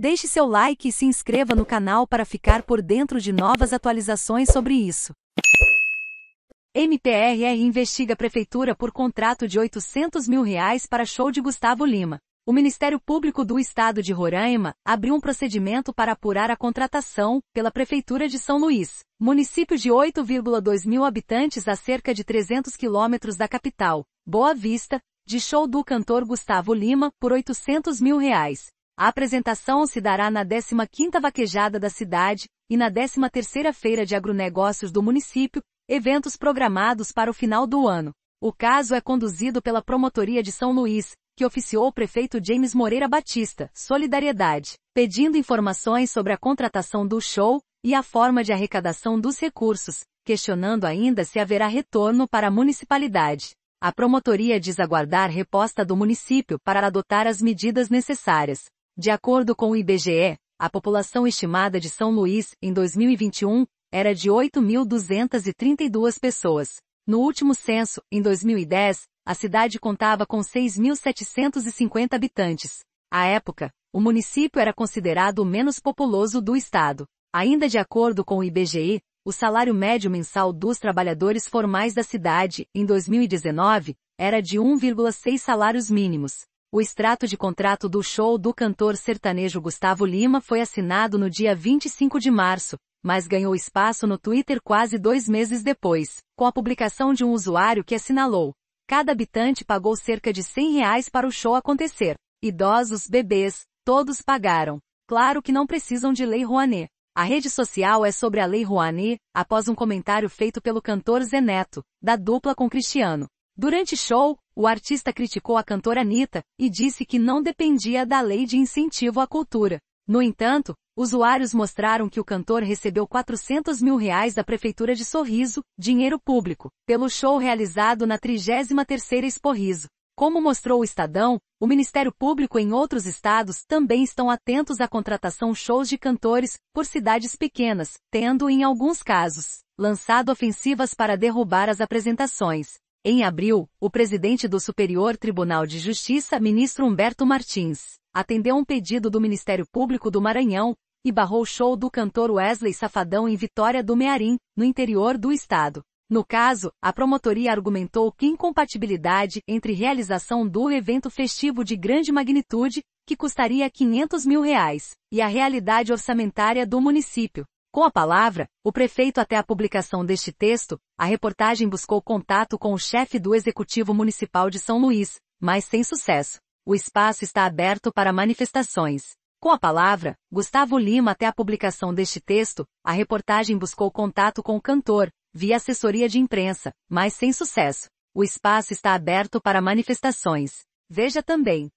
Deixe seu like e se inscreva no canal para ficar por dentro de novas atualizações sobre isso. MPRR investiga prefeitura por contrato de 800 mil reais para show de Gustavo Lima. O Ministério Público do Estado de Roraima abriu um procedimento para apurar a contratação, pela Prefeitura de São Luís, município de 8,2 mil habitantes a cerca de 300 quilômetros da capital, Boa Vista, de show do cantor Gustavo Lima, por 800 mil reais. A apresentação se dará na 15ª Vaquejada da cidade e na 13ª Feira de Agronegócios do município, eventos programados para o final do ano. O caso é conduzido pela Promotoria de São Luís, que oficiou o prefeito James Moreira Batista, Solidariedade, pedindo informações sobre a contratação do show e a forma de arrecadação dos recursos, questionando ainda se haverá retorno para a municipalidade. A promotoria diz aguardar resposta do município para adotar as medidas necessárias. De acordo com o IBGE, a população estimada de São Luís, em 2021, era de 8.232 pessoas. No último censo, em 2010, a cidade contava com 6.750 habitantes. À época, o município era considerado o menos populoso do estado. Ainda de acordo com o IBGE, o salário médio mensal dos trabalhadores formais da cidade, em 2019, era de 1,6 salários mínimos. O extrato de contrato do show do cantor sertanejo Gustavo Lima foi assinado no dia 25 de março, mas ganhou espaço no Twitter quase dois meses depois, com a publicação de um usuário que assinalou. Cada habitante pagou cerca de 100 reais para o show acontecer. Idosos, bebês, todos pagaram. Claro que não precisam de Lei Rouanet. A rede social é sobre a Lei Rouanet, após um comentário feito pelo cantor Zeneto, da dupla com Cristiano. Durante show, o artista criticou a cantora Anitta e disse que não dependia da lei de incentivo à cultura. No entanto, usuários mostraram que o cantor recebeu 400 mil reais da Prefeitura de Sorriso, dinheiro público, pelo show realizado na 33ª Expo Riso. Como mostrou o Estadão, o Ministério Público em outros estados também estão atentos à contratação shows de cantores por cidades pequenas, tendo, em alguns casos, lançado ofensivas para derrubar as apresentações. Em abril, o presidente do Superior Tribunal de Justiça, ministro Humberto Martins, atendeu um pedido do Ministério Público do Maranhão e barrou o show do cantor Wesley Safadão em Vitória do Mearim, no interior do estado. No caso, a promotoria argumentou que incompatibilidade entre realização do evento festivo de grande magnitude, que custaria 500 mil reais, e a realidade orçamentária do município, com a palavra, o prefeito até a publicação deste texto, a reportagem buscou contato com o chefe do Executivo Municipal de São Luís, mas sem sucesso. O espaço está aberto para manifestações. Com a palavra, Gustavo Lima até a publicação deste texto, a reportagem buscou contato com o cantor, via assessoria de imprensa, mas sem sucesso. O espaço está aberto para manifestações. Veja também.